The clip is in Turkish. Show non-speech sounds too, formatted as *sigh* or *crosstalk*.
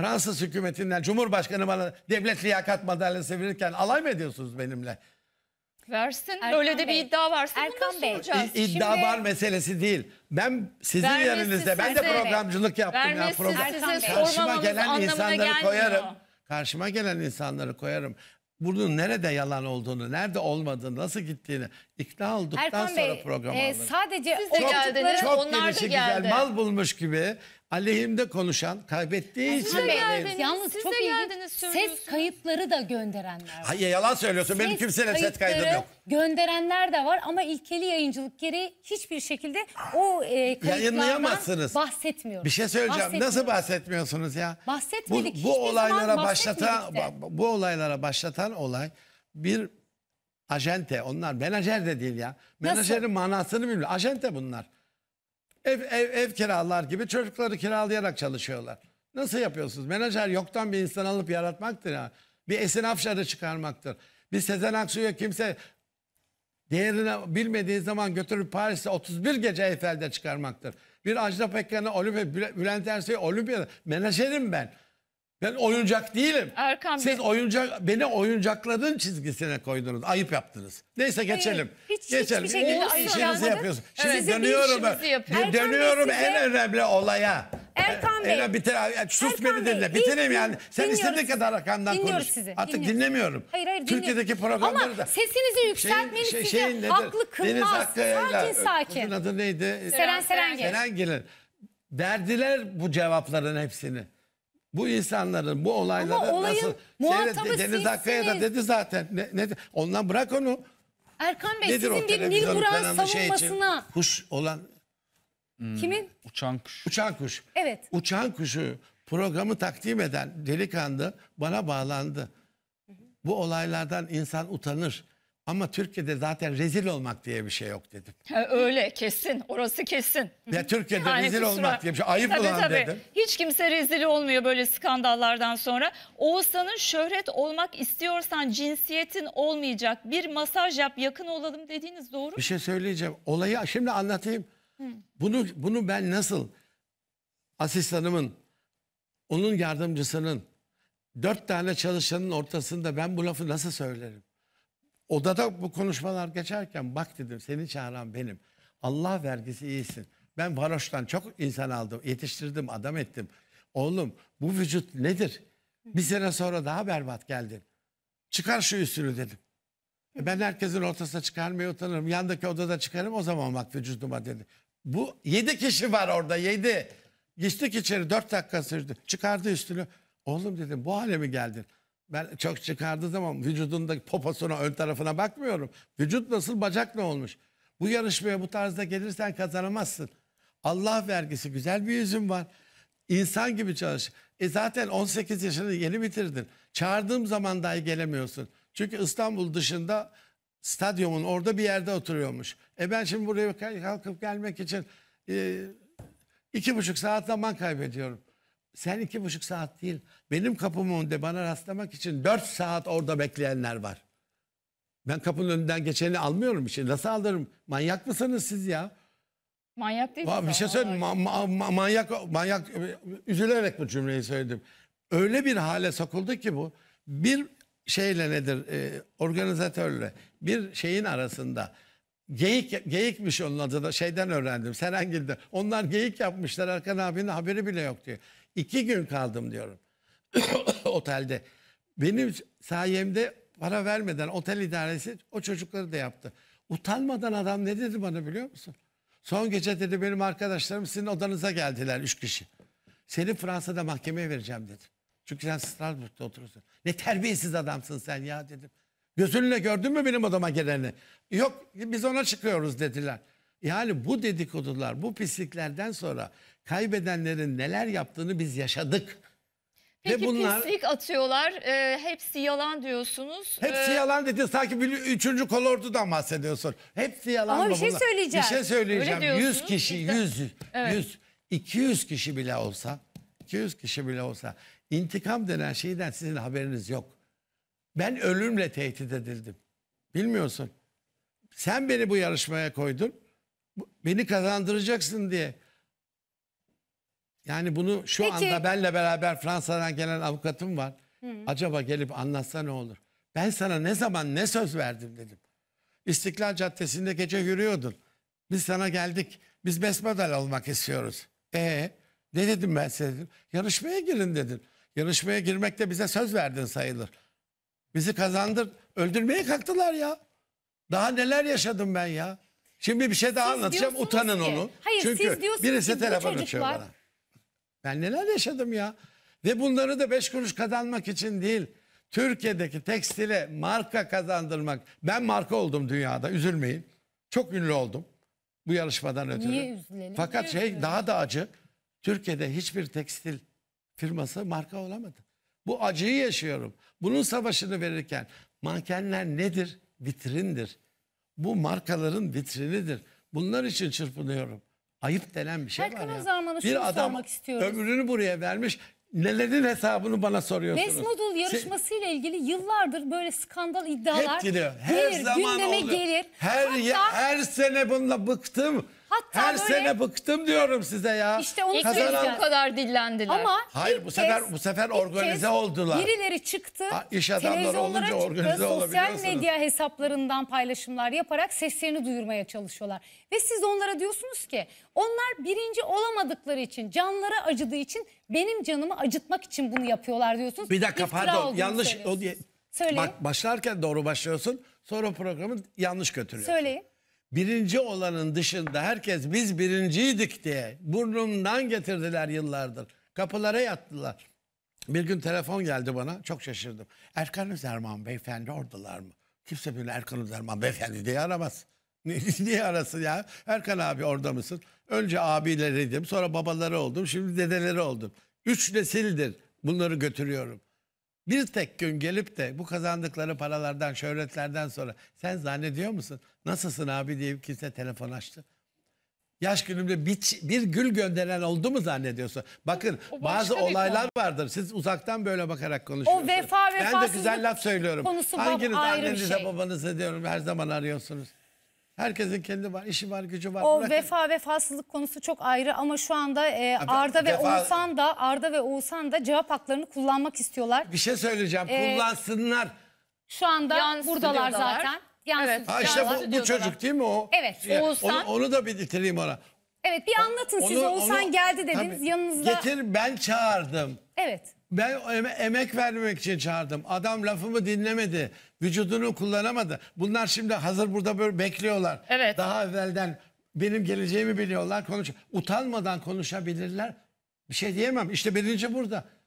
Fransız hükümetinden Cumhurbaşkanı bana devlet liyakat madalyası verirken alay mı ediyorsunuz benimle? Versin. Erkan Öyle de bir iddia varsa Erkan bunu da Bey. soracağız. İ- iddia Şimdi- var meselesi değil. Ben sizin Vermesi yerinizde ben de size- programcılık yaptım ya program. size Karşıma sormamamız gelen insanları gelmiyor. koyarım. Karşıma gelen insanları koyarım. Bunun nerede yalan olduğunu, nerede olmadığını, nasıl gittiğini ikna olduktan Erkan sonra Bey, programa e, alırım. sadece Siz de o geldiniz. Çok Onlar da gelişi güzel geldi. mal bulmuş gibi aleyhimde konuşan kaybettiği için Siz de aleyhim- geldiniz. Yalnız Siz çok de geldiniz ses kayıtları da gönderenler. var. Hayır yalan söylüyorsun. Benim Ses kimseyle set kaydım yok. Gönderenler de var ama ilkeli yayıncılık gereği hiçbir şekilde o e, kayıtlardan Yayınlayamazsınız. Bir şey söyleyeceğim. Nasıl bahsetmiyorsunuz ya? Bahsetmedik. Bu, bu olaylara başlatan bu- olaylara başlatan olay bir ajente. Onlar menajer de değil ya. Menajerin manasını bilmiyor. Ajente bunlar. Ev, ev, ev kiralar gibi çocukları kiralayarak çalışıyorlar. Nasıl yapıyorsunuz? Menajer yoktan bir insan alıp yaratmaktır ya. Bir Esin Afşar'ı çıkarmaktır. Bir Sezen Aksu'yu kimse değerini bilmediği zaman götürüp Paris'te 31 gece Eyfel'de çıkarmaktır. Bir Ajda Pekkan'ı Olimpiya, Bülent Ersoy'u Olimpiya'da menajerim ben. Ben oyuncak değilim. Erkan Siz Bey. oyuncak beni oyuncakladın çizgisine koydunuz. Ayıp yaptınız. Neyse geçelim. hiç- geçelim. hiçbir şekilde ayıp işinizi yapmadım. yapıyorsun. Şimdi dönüyorum ben. Dönüyorum size- en önemli olaya. Erkan Bey. Ela bitir, ya sus Erkan beni dinle. Bitireyim yani. Sen dinliyoruz istediğin kadar rakamdan konuş. sizi, Artık dinlemiyorum. Hayır hayır dinliyorum. Türkiye'deki programları da. Ama sesinizi yükseltmeniz şey- sizi şeyin nedir? haklı Deniz kılmaz. Sakin sakin. Kızın adı neydi? Seren Seren Serengil. Gelin. Verdiler bu cevapların hepsini bu insanların bu olayları olayın nasıl muhatabı Deniz Akkaya da dedi zaten. Ne, ne, ondan bırak onu. Erkan Bey Nedir sizin bir Nil televizyon Burak'ın şey için? savunmasına Kuş olan hmm, kimin? Uçan kuş. uçan kuş. Evet. Uçan kuşu programı takdim eden delikanlı bana bağlandı. Bu olaylardan insan utanır. Ama Türkiye'de zaten rezil olmak diye bir şey yok dedim. Ha, öyle kesin. Orası kesin. Ya Türkiye'de yani rezil kusura... olmak diye bir şey ayıp tabii, olan tabii. dedim. Hiç kimse rezil olmuyor böyle skandallardan sonra. Oğuzhan'ın şöhret olmak istiyorsan cinsiyetin olmayacak. Bir masaj yap yakın olalım dediğiniz doğru mu? Bir şey söyleyeceğim. Olayı şimdi anlatayım. Bunu bunu ben nasıl asistanımın onun yardımcısının dört tane çalışanın ortasında ben bu lafı nasıl söylerim? Odada bu konuşmalar geçerken bak dedim seni çağıran benim. Allah vergisi iyisin. Ben varoştan çok insan aldım, yetiştirdim, adam ettim. Oğlum bu vücut nedir? Bir sene sonra daha berbat geldin. Çıkar şu üstünü dedim. E ben herkesin ortasına çıkarmaya utanırım. Yandaki odada çıkarım o zaman bak vücuduma dedi. Bu yedi kişi var orada yedi. Geçtik içeri dört dakika sürdü. Çıkardı üstünü. Oğlum dedim bu hale mi geldin? Ben çok çıkardığı zaman vücudundaki poposuna ön tarafına bakmıyorum. Vücut nasıl bacak ne olmuş? Bu yarışmaya bu tarzda gelirsen kazanamazsın. Allah vergisi güzel bir yüzün var. İnsan gibi çalış. E zaten 18 yaşını yeni bitirdin. Çağırdığım zaman dahi gelemiyorsun. Çünkü İstanbul dışında stadyumun orada bir yerde oturuyormuş. E ben şimdi buraya kalkıp gelmek için e, iki buçuk saat zaman kaybediyorum sen iki buçuk saat değil benim kapımın önünde bana rastlamak için dört saat orada bekleyenler var. Ben kapının önünden geçeni almıyorum işte. Nasıl alırım? Manyak mısınız siz ya? Manyak değil mi? Bir şey söyleyeyim. ma- ma- manyak, manyak e, üzülerek bu cümleyi söyledim. Öyle bir hale sokuldu ki bu. Bir şeyle nedir e, organizatörle bir şeyin arasında geyik geyikmiş onun adı da şeyden öğrendim Serengil'de. Onlar geyik yapmışlar Erkan abinin haberi bile yok diyor. İki gün kaldım diyorum. *coughs* Otelde. Benim sayemde para vermeden otel idaresi o çocukları da yaptı. Utanmadan adam ne dedi bana biliyor musun? Son gece dedi benim arkadaşlarım sizin odanıza geldiler üç kişi. Seni Fransa'da mahkemeye vereceğim dedi. Çünkü sen Strasbourg'da oturuyorsun. Ne terbiyesiz adamsın sen ya dedim. Gözünle gördün mü benim odama geleni? Yok biz ona çıkıyoruz dediler. Yani bu dedikodular, bu pisliklerden sonra kaybedenlerin neler yaptığını biz yaşadık. Peki Ve bunlar, pislik atıyorlar. E, hepsi yalan diyorsunuz. Hepsi Ee, yalan dedi. sanki bir üçüncü kolordudan bahsediyorsun. Hepsi yalan Ama bir şey söyleyeceğim. Bir şey söyleyeceğim. Yüz kişi, yüz yüz, 100, 100, 200 kişi bile olsa, 200 kişi bile olsa intikam denen şeyden sizin haberiniz yok. Ben ölümle tehdit edildim. Bilmiyorsun. Sen beni bu yarışmaya koydun. Beni kazandıracaksın diye. Yani bunu şu Peki. anda benle beraber Fransa'dan gelen avukatım var. Hı. Acaba gelip anlatsa ne olur? Ben sana ne zaman ne söz verdim dedim. İstiklal Caddesi'nde gece yürüyordun. Biz sana geldik. Biz besmodel olmak istiyoruz. Ee, ne dedim ben size dedim. Yarışmaya girin dedim. Yarışmaya girmek de bize söz verdin sayılır. Bizi kazandır. Öldürmeye kalktılar ya. Daha neler yaşadım ben ya. Şimdi bir şey daha siz anlatacağım. Utanın ki, onu. Hayır, Çünkü siz birisi ki, telefon açıyor bana. Ben neler yaşadım ya. Ve bunları da beş kuruş kazanmak için değil. Türkiye'deki tekstile marka kazandırmak. Ben marka oldum dünyada üzülmeyin. Çok ünlü oldum bu yarışmadan ötürü. Niye üzülelim? Fakat Niye şey üzülelim? daha da acı. Türkiye'de hiçbir tekstil firması marka olamadı. Bu acıyı yaşıyorum. Bunun savaşını verirken mankenler nedir? Vitrindir. Bu markaların vitrinidir. Bunlar için çırpınıyorum. Ayıp denen bir şey Erkan var ya. şunu Bir adam sormak ömrünü buraya vermiş. Nelerin hesabını bana soruyorsunuz. Mesmudul yarışmasıyla ilgili yıllardır böyle skandal iddialar Hep geliyor. Her gelir, zaman gündeme olur. gelir. Her, ye- Hatta her sene bununla bıktım. Hatta Her böyle... sene bıktım diyorum size ya. İşte onu kazanan... bu kadar dillendiler. Ama Hayır bu sefer bu sefer organize oldular. Birileri çıktı. Ha, iş adamları olunca çıktı, organize Sosyal medya hesaplarından paylaşımlar yaparak seslerini duyurmaya çalışıyorlar. Ve siz onlara diyorsunuz ki onlar birinci olamadıkları için canlara acıdığı için benim canımı acıtmak için bunu yapıyorlar diyorsunuz. Bir dakika İftira pardon yanlış Söyleyin. Bak başlarken doğru başlıyorsun. Sonra programı yanlış götürüyorsun. Söyleyin birinci olanın dışında herkes biz birinciydik diye burnumdan getirdiler yıllardır. Kapılara yattılar. Bir gün telefon geldi bana çok şaşırdım. Erkan Üzerman beyefendi oradalar mı? Kimse beni Erkan Üzerman beyefendi diye aramaz. *laughs* Niye arasın ya? Erkan abi orada mısın? Önce abileriydim sonra babaları oldum şimdi dedeleri oldum. Üç nesildir bunları götürüyorum. Bir tek gün gelip de bu kazandıkları paralardan, şöhretlerden sonra sen zannediyor musun? Nasılsın abi diye kimse telefon açtı. Yaş günümde bir, bir gül gönderen oldu mu zannediyorsun? Bakın O başka bazı bir olaylar vardır. Siz uzaktan böyle bakarak konuşuyorsunuz. vefa, Ben de vefasızlık güzel laf söylüyorum. konusu Hanginiz ayrı bir annenize şey. babanızı diyorum her zaman arıyorsunuz. Herkesin kendi var, işi var, gücü var. O Bırakın. vefa vefasızlık konusu çok ayrı ama şu anda e, Abi, Arda ve vefa... Oğuzhan da Arda ve Oğuzhan da cevap haklarını kullanmak istiyorlar. Bir şey söyleyeceğim. Ee, Kullansınlar. Şu anda Yan buradalar zaten. Yan evet. Ha işte bu, bu çocuk değil mi o? Evet. Ya, şey, Oğuzhan. Onu, onu da bir bitireyim ona. Evet bir anlatın onu, siz Oğuzhan onu, geldi dediniz tabii, yanınızda. Getir ben çağırdım. Evet. Ben emek vermemek için çağırdım. Adam lafımı dinlemedi. Vücudunu kullanamadı. Bunlar şimdi hazır burada böyle bekliyorlar. Evet. Daha evvelden benim geleceğimi biliyorlar. Konuş utanmadan konuşabilirler. Bir şey diyemem. İşte birinci burada.